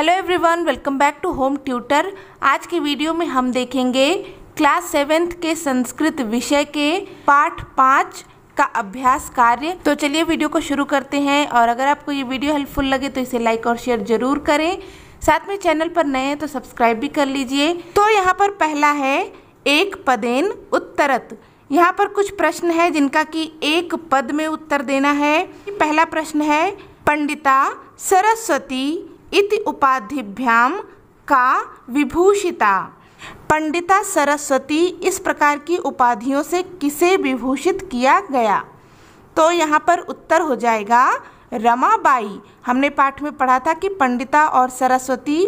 hello everyone welcome back to home tutor आज की video में हम देखेंगे क्लास सेवेंथ के संस्कृत विषय के पाठ पाँच का अभ्यास कार्य तो चलिए वीडियो को शुरू करते हैं और अगर आपको ये वीडियो हेल्पफुल लगे तो इसे लाइक और शेयर जरूर करें साथ में चैनल पर नए हैं तो सब्सक्राइब भी कर लीजिए तो यहाँ पर पहला है एक पदेन उत्तरत यहाँ पर कुछ प्रश्न है जिनका कि एक पद में उत्तर देना है पहला प्रश्न है पंडिता सरस्वती इति उपाधिभ्याम का विभूषिता पंडिता सरस्वती इस प्रकार की उपाधियों से किसे विभूषित किया गया तो यहाँ पर उत्तर हो जाएगा रमाबाई हमने पाठ में पढ़ा था कि पंडिता और सरस्वती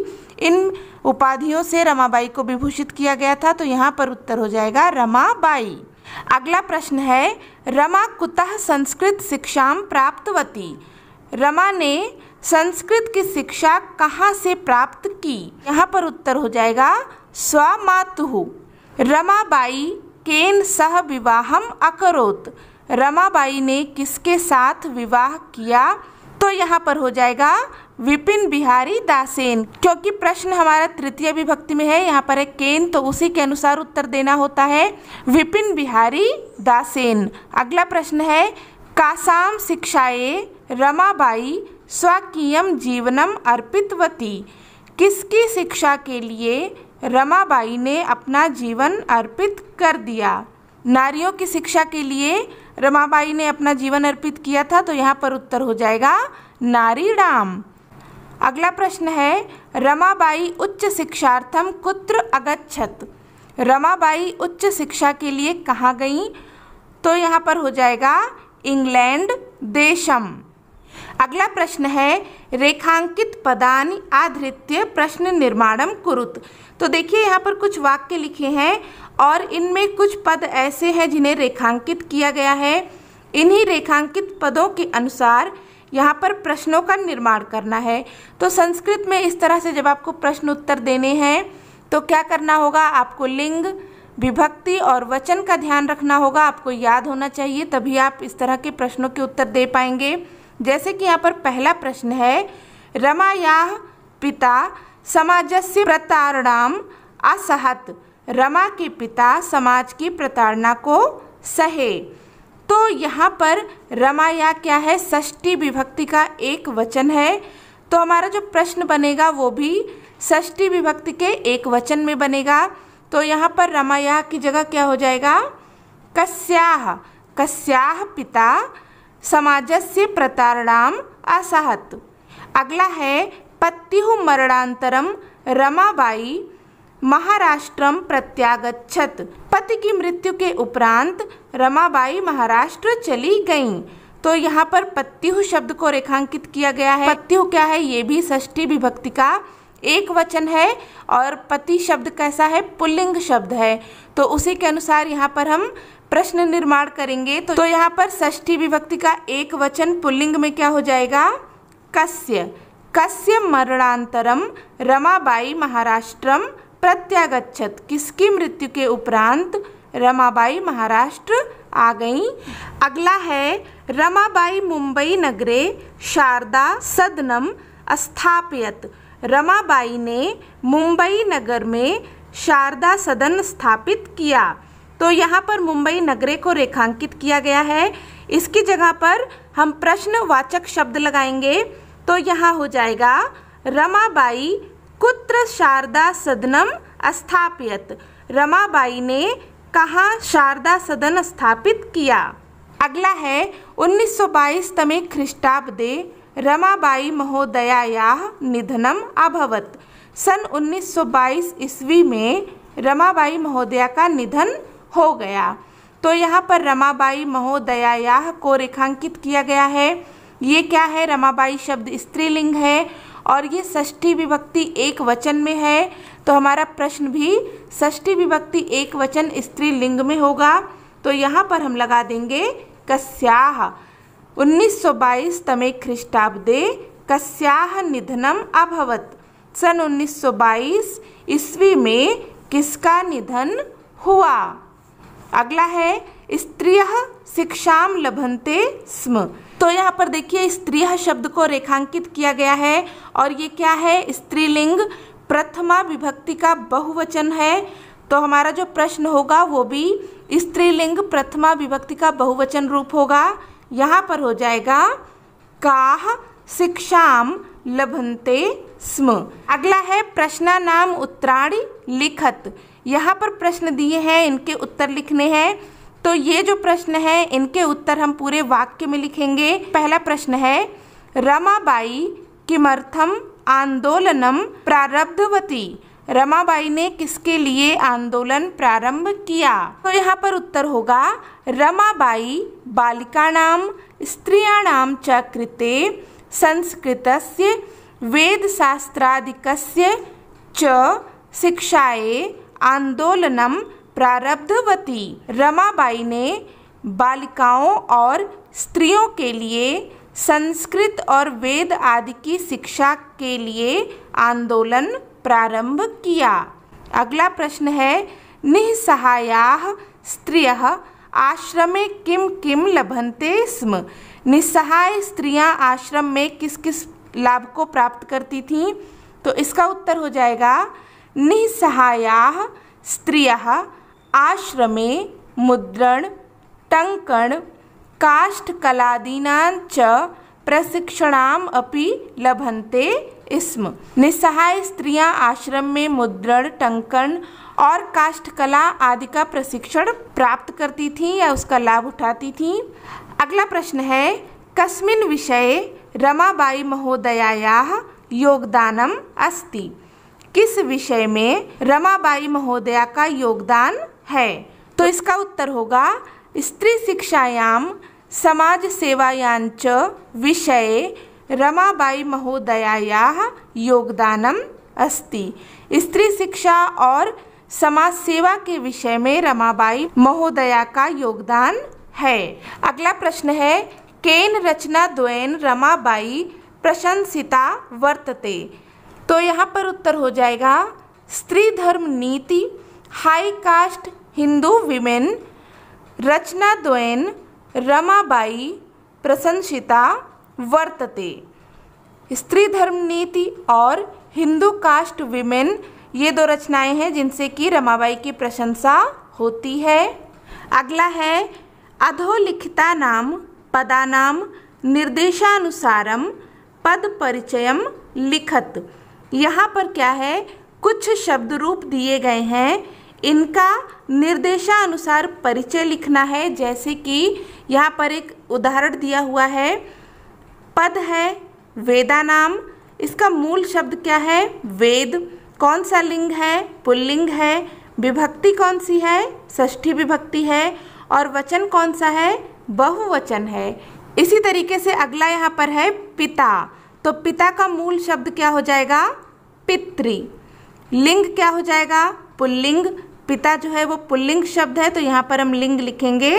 इन उपाधियों से रमाबाई को विभूषित किया गया था तो यहाँ पर उत्तर हो जाएगा रमाबाई अगला प्रश्न है रमा कुतः संस्कृत शिक्षा प्राप्तवती रमा ने संस्कृत की शिक्षा कहाँ से प्राप्त की यहाँ पर उत्तर हो जाएगा स्वमातु रमाबाई केन सह विवाहम अकरोत रमाबाई ने किसके साथ विवाह किया तो यहाँ पर हो जाएगा विपिन बिहारी दासेन क्योंकि प्रश्न हमारा तृतीय विभक्ति में है यहाँ पर है केन तो उसी के अनुसार उत्तर देना होता है विपिन बिहारी दासेन अगला प्रश्न है कासाम शिक्षाए रमाबाई स्वकीय जीवनम अर्पितवती किसकी शिक्षा के लिए रमाबाई ने अपना जीवन अर्पित कर दिया नारियों की शिक्षा के लिए रमाबाई ने अपना जीवन अर्पित किया था तो यहाँ पर उत्तर हो जाएगा नारी डाम अगला प्रश्न है रमाबाई उच्च शिक्षार्थम कुत्र अगच्छत रमाबाई उच्च शिक्षा के लिए कहाँ गई तो यहाँ पर हो जाएगा इंग्लैंड देशम अगला प्रश्न है रेखांकित पदानि आधृत्य प्रश्न निर्माणम कुरुत तो देखिए यहाँ पर कुछ वाक्य लिखे हैं और इनमें कुछ पद ऐसे हैं जिन्हें रेखांकित किया गया है इन्हीं रेखांकित पदों के अनुसार यहाँ पर प्रश्नों का निर्माण करना है तो संस्कृत में इस तरह से जब आपको प्रश्न उत्तर देने हैं तो क्या करना होगा आपको लिंग विभक्ति और वचन का ध्यान रखना होगा आपको याद होना चाहिए तभी आप इस तरह के प्रश्नों के उत्तर दे पाएंगे जैसे कि यहाँ पर पहला प्रश्न है रमाया पिता समाजस्य प्रताड़ना असहत रमा के पिता समाज की प्रताड़ना को सहे तो यहाँ पर रमाया क्या है षष्ठी विभक्ति का एक वचन है तो हमारा जो प्रश्न बनेगा वो भी षष्ठी विभक्ति के एक वचन में बनेगा तो यहाँ पर रमाया की जगह क्या हो जाएगा कस्याह कस्याह पिता समाजस्य प्रतारणाम् असहत अगला है पत्यु मरणांतरम रमाबाई महाराष्ट्रम प्रत्यागछत पति की मृत्यु के उपरांत रमाबाई महाराष्ट्र चली गईं तो यहाँ पर पत्यु शब्द को रेखांकित किया गया है पत्यु क्या है ये भी षष्ठी विभक्ति का एक वचन है और पति शब्द कैसा है पुल्लिंग शब्द है तो उसी के अनुसार यहाँ पर हम प्रश्न निर्माण करेंगे तो, तो यहाँ पर ष्ठी विभक्ति का एक वचन पुल्लिंग में क्या हो जाएगा कस्य कस्य मरणांतरम रमाबाई महाराष्ट्रम प्रत्यागछत किसकी मृत्यु के उपरांत रमाबाई महाराष्ट्र आ गई अगला है रमाबाई मुंबई नगरे शारदा सदनम स्थापयत रमाबाई ने मुंबई नगर में शारदा सदन स्थापित किया तो यहाँ पर मुंबई नगरे को रेखांकित किया गया है इसकी जगह पर हम प्रश्नवाचक शब्द लगाएंगे तो यहाँ हो जाएगा रमाबाई कुत्र शारदा सदनम स्थापित रमाबाई ने कहा शारदा सदन स्थापित किया अगला है 1922 तमे ख्रिस्टाब्दे रमाबाई महोदया निधनम अभवत सन 1922 ईस्वी में रमाबाई महोदया का निधन हो गया तो यहाँ पर रमाबाई महोदया को रेखांकित किया गया है ये क्या है रमाबाई शब्द स्त्रीलिंग है और ये ष्ठी विभक्ति एक वचन में है तो हमारा प्रश्न भी ष्ठी विभक्ति एक वचन स्त्रीलिंग में होगा तो यहाँ पर हम लगा देंगे कस्याह 1922 तमे ख्रिस्टाब्दे कस्याह निधनम अभवत सन 1922 ईस्वी में किसका निधन हुआ अगला है स्त्रिय शिक्षाम लभनते स्म तो यहाँ पर देखिए स्त्रिय शब्द को रेखांकित किया गया है और ये क्या है स्त्रीलिंग प्रथमा विभक्ति का बहुवचन है तो हमारा जो प्रश्न होगा वो भी स्त्रीलिंग प्रथमा विभक्ति का बहुवचन रूप होगा यहाँ पर हो जाएगा काह शिक्षाम लभनते स्म अगला है प्रश्ना नाम उत्तराणी लिखत यहाँ पर प्रश्न दिए हैं इनके उत्तर लिखने हैं तो ये जो प्रश्न है इनके उत्तर हम पूरे वाक्य में लिखेंगे पहला प्रश्न है रमाबाई किमर्थम आंदोलनम प्रारब्धवती रमाबाई ने किसके लिए आंदोलन प्रारंभ किया तो यहाँ पर उत्तर होगा रमाबाई नाम स्त्रियाणाम च कृते संस्कृतस्य वेद च शिक्षाए आंदोलनम प्रारब्धवती रमाबाई ने बालिकाओं और स्त्रियों के लिए संस्कृत और वेद आदि की शिक्षा के लिए आंदोलन प्रारंभ किया अगला प्रश्न है निसहाया स्त्रिय आश्रम किम किम लभनते स्म निस्सहाय स्त्रियां आश्रम में किस किस लाभ को प्राप्त करती थीं तो इसका उत्तर हो जाएगा निसहाया स्त्रियः आश्रम मुद्रण टंकण काष्ठकलादीना च प्रशिक्षणाम अपि लभन्ते स्म निस्सहाय स्त्रियां आश्रम में मुद्रण टंकण और काष्ठकला आदि का प्रशिक्षण प्राप्त करती थीं या उसका लाभ उठाती थीं अगला प्रश्न है कस्मिन विषये रमाबाई महोदयाया योगदानम अस्ति किस विषय में रमाबाई महोदया का योगदान है तो इसका उत्तर होगा स्त्री शिक्षायाम समाज सेवायांच विषय रमाबाई महोदया योगदानम अस्ति स्त्री शिक्षा और समाज सेवा के विषय में रमाबाई महोदया का योगदान है अगला प्रश्न है केन रचना द्वयन रमाबाई प्रशंसिता वर्तते तो यहाँ पर उत्तर हो जाएगा Stri Dharma Niti high caste Hindu women रचना द्वैन रमाबाई प्रशंसिता वर्तते स्त्री धर्म नीति और हिंदू कास्ट विमेन ये दो रचनाएं हैं जिनसे कि रमाबाई की प्रशंसा होती है अगला है अधोलिखिता नाम पदानाम निर्देशानुसारम पद परिचयम लिखत यहाँ पर क्या है कुछ शब्द रूप दिए गए हैं इनका निर्देशानुसार परिचय लिखना है जैसे कि यहाँ पर एक उदाहरण दिया हुआ है पद है वेदा नाम इसका मूल शब्द क्या है वेद कौन सा लिंग है पुल्लिंग है विभक्ति कौन सी है षष्ठी विभक्ति है और वचन कौन सा है बहुवचन है इसी तरीके से अगला यहाँ पर है पिता तो पिता का मूल शब्द क्या हो जाएगा पितृ लिंग क्या हो जाएगा पुल्लिंग पिता जो है वो पुल्लिंग शब्द है तो यहाँ पर हम लिंग लिखेंगे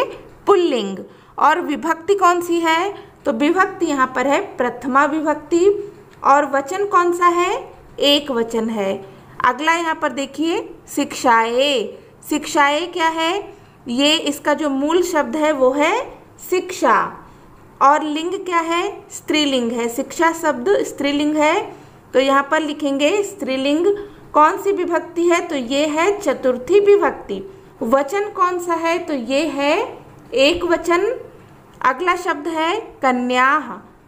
पुल्लिंग और विभक्ति कौन सी है तो विभक्ति यहाँ पर है प्रथमा विभक्ति और वचन कौन सा है एक वचन है अगला यहाँ पर देखिए शिक्षाए शिक्षाए क्या है ये इसका जो मूल शब्द है वो है शिक्षा और लिंग क्या है स्त्रीलिंग है शिक्षा शब्द स्त्रीलिंग है तो यहाँ पर लिखेंगे स्त्रीलिंग कौन सी विभक्ति है तो ये है चतुर्थी विभक्ति वचन कौन सा है तो ये है एक वचन अगला शब्द है कन्या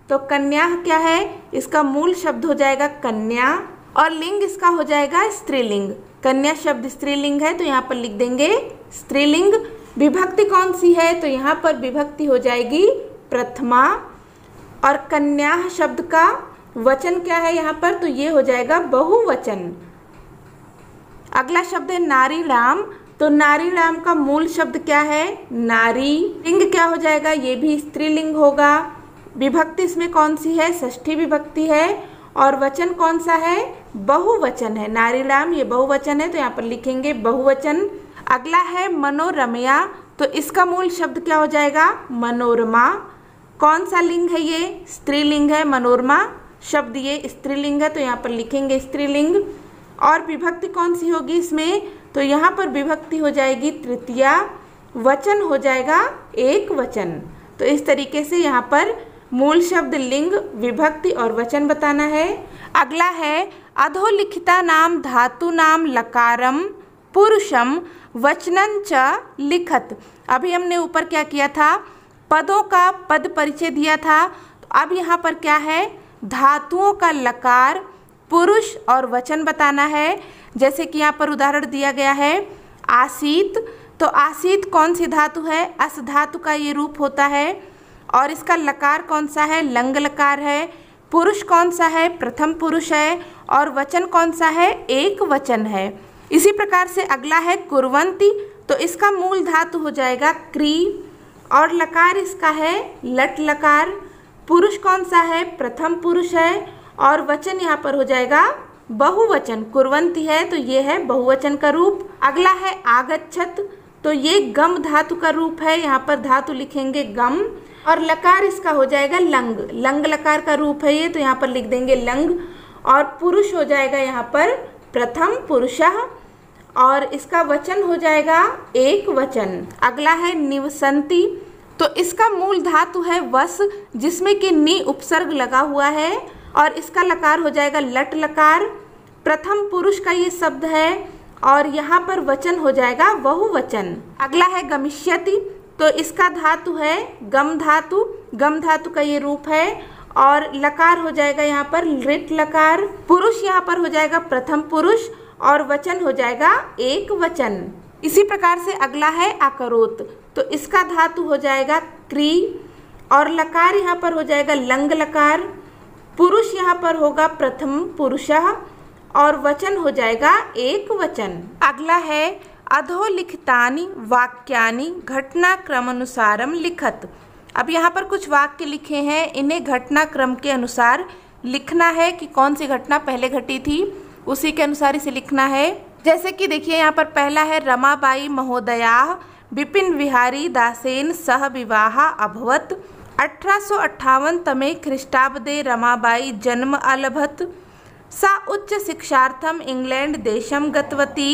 तो कन्या क्या है इसका मूल शब्द हो जाएगा कन्या और लिंग इसका हो जाएगा स्त्रीलिंग कन्या शब्द स्त्रीलिंग है तो यहाँ पर लिख देंगे स्त्रीलिंग विभक्ति कौन सी है तो यहाँ पर विभक्ति हो जाएगी प्रथमा और कन्या शब्द का वचन क्या है यहाँ पर तो ये हो जाएगा बहुवचन अगला शब्द है नारी राम तो नारी राम का मूल शब्द क्या है नारी लिंग क्या हो जाएगा ये भी स्त्रीलिंग होगा विभक्ति इसमें कौन सी है ष्ठी विभक्ति है और वचन कौन सा है बहुवचन है नारी राम ये बहुवचन है तो यहाँ पर लिखेंगे बहुवचन अगला है मनोरमया तो इसका मूल शब्द क्या हो जाएगा मनोरमा कौन सा लिंग है ये स्त्रीलिंग है मनोरमा शब्द ये स्त्रीलिंग है तो यहाँ पर लिखेंगे स्त्रीलिंग और विभक्ति कौन सी होगी इसमें तो यहाँ पर विभक्ति हो जाएगी तृतीया वचन हो जाएगा एक वचन तो इस तरीके से यहाँ पर मूल शब्द लिंग विभक्ति और वचन बताना है अगला है अधोलिखिता नाम धातु नाम लकारम पुरुषम वचनन च लिखत अभी हमने ऊपर क्या किया था पदों का पद परिचय दिया था तो अब यहाँ पर क्या है धातुओं का लकार पुरुष और वचन बताना है जैसे कि यहाँ पर उदाहरण दिया गया है आसीत तो आसीत कौन सी धातु है अस धातु का ये रूप होता है और इसका लकार कौन सा है लंग लकार है पुरुष कौन सा है प्रथम पुरुष है और वचन कौन सा है एक वचन है इसी प्रकार से अगला है कुरवंती तो इसका मूल धातु हो जाएगा क्री और लकार इसका है लट लकार पुरुष कौन सा है प्रथम पुरुष है और वचन यहाँ पर हो जाएगा बहुवचन कुरवंती है तो ये है बहुवचन का रूप अगला है आगच्छत तो ये गम धातु का रूप है यहाँ पर धातु लिखेंगे गम और लकार इसका हो जाएगा लंग लंग लकार का रूप है ये तो यहाँ पर लिख देंगे लंग और पुरुष हो जाएगा यहाँ पर प्रथम पुरुष और इसका वचन हो जाएगा एक वचन अगला है निवसंती तो इसका मूल धातु है वस जिसमें कि नी उपसर्ग लगा हुआ है और इसका लकार हो जाएगा लट लकार प्रथम पुरुष का ये शब्द है और यहाँ पर वचन हो जाएगा बहुवचन अगला है गमिष्यति तो इसका धातु है गम धातु गम धातु का ये रूप है और लकार हो जाएगा यहाँ पर लिट लकार पुरुष यहाँ पर हो जाएगा प्रथम पुरुष और वचन हो जाएगा एक वचन इसी प्रकार से अगला है आकरोत तो इसका धातु हो जाएगा क्री और लकार यहाँ पर हो जाएगा लंग लकार पुरुष यहाँ पर होगा प्रथम पुरुष और वचन हो जाएगा एक वचन अगला है अधोलिखितानी वाक्यानि घटनाक्रम अनुसारम लिखत अब यहाँ पर कुछ वाक्य लिखे हैं इन्हें घटनाक्रम के अनुसार लिखना है कि कौन सी घटना पहले घटी थी उसी के अनुसार इसे लिखना है जैसे कि देखिए यहाँ पर पहला है रमाबाई महोदया बिपिन विहारी दासेन सह विवाह अभवत अठारह तमे ख्रिस्टाब्दे रमाबाई जन्म अलभत सा उच्च शिक्षार्थम इंग्लैंड देशम गतवती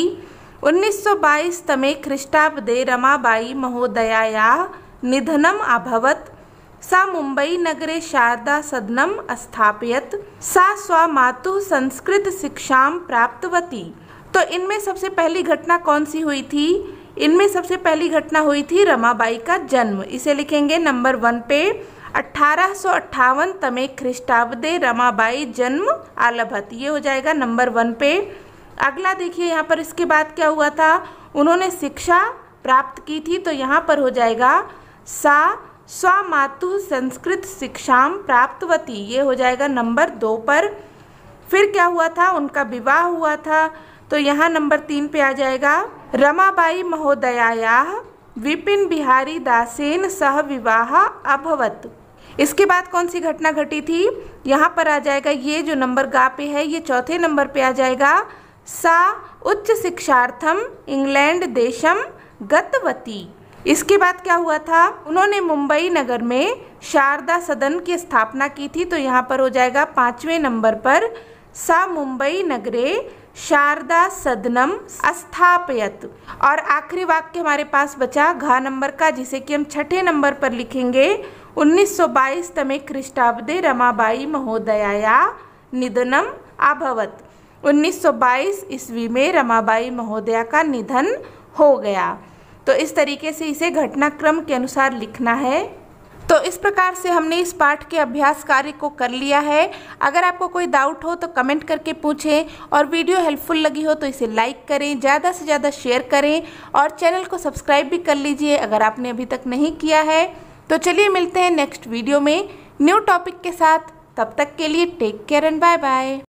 1922 तमे ख्रिस्टाब्दे रमाबाई महोदयाया निधनम अभवत सा मुंबई शारदा सदनम अस्थापयत् सा संस्कृत शिक्षा प्राप्तवती तो इनमें सबसे पहली घटना कौन सी हुई थी इनमें सबसे पहली घटना हुई थी रमाबाई का जन्म इसे लिखेंगे नंबर वन पे अठारह सौ अट्ठावन तमे ख्रिस्टाब्दे रमाबाई जन्म आलभत ये हो जाएगा नंबर वन पे अगला देखिए यहाँ पर इसके बाद क्या हुआ था उन्होंने शिक्षा प्राप्त की थी तो यहाँ पर हो जाएगा सा स्वामातु संस्कृत शिक्षा प्राप्तवती ये हो जाएगा नंबर दो पर फिर क्या हुआ था उनका विवाह हुआ था तो यहाँ नंबर तीन पे आ जाएगा रमाबाई महोदयाया विपिन बिहारी दासेन सह विवाह अभवत इसके बाद कौन सी घटना घटी थी यहाँ पर आ जाएगा ये जो नंबर गा पे है ये चौथे नंबर पे आ जाएगा सा उच्च शिक्षार्थम इंग्लैंड देशम गतवती इसके बाद क्या हुआ था उन्होंने मुंबई नगर में शारदा सदन की स्थापना की थी तो यहाँ पर हो जाएगा पाँचवें नंबर पर सा मुंबई नगरे शारदा सदनम स्थापयत और आखिरी वाक्य हमारे पास बचा घा नंबर का जिसे कि हम छठे नंबर पर लिखेंगे 1922 तमे ख्रिस्टाब्दे रमाबाई महोदयाया निधनम अभवत 1922 ईस्वी में रमाबाई महोदया का निधन हो गया तो इस तरीके से इसे घटनाक्रम के अनुसार लिखना है तो इस प्रकार से हमने इस पाठ के अभ्यास कार्य को कर लिया है अगर आपको कोई डाउट हो तो कमेंट करके पूछें और वीडियो हेल्पफुल लगी हो तो इसे लाइक करें ज़्यादा से ज़्यादा शेयर करें और चैनल को सब्सक्राइब भी कर लीजिए अगर आपने अभी तक नहीं किया है तो चलिए मिलते हैं नेक्स्ट वीडियो में न्यू टॉपिक के साथ तब तक के लिए take care and bye bye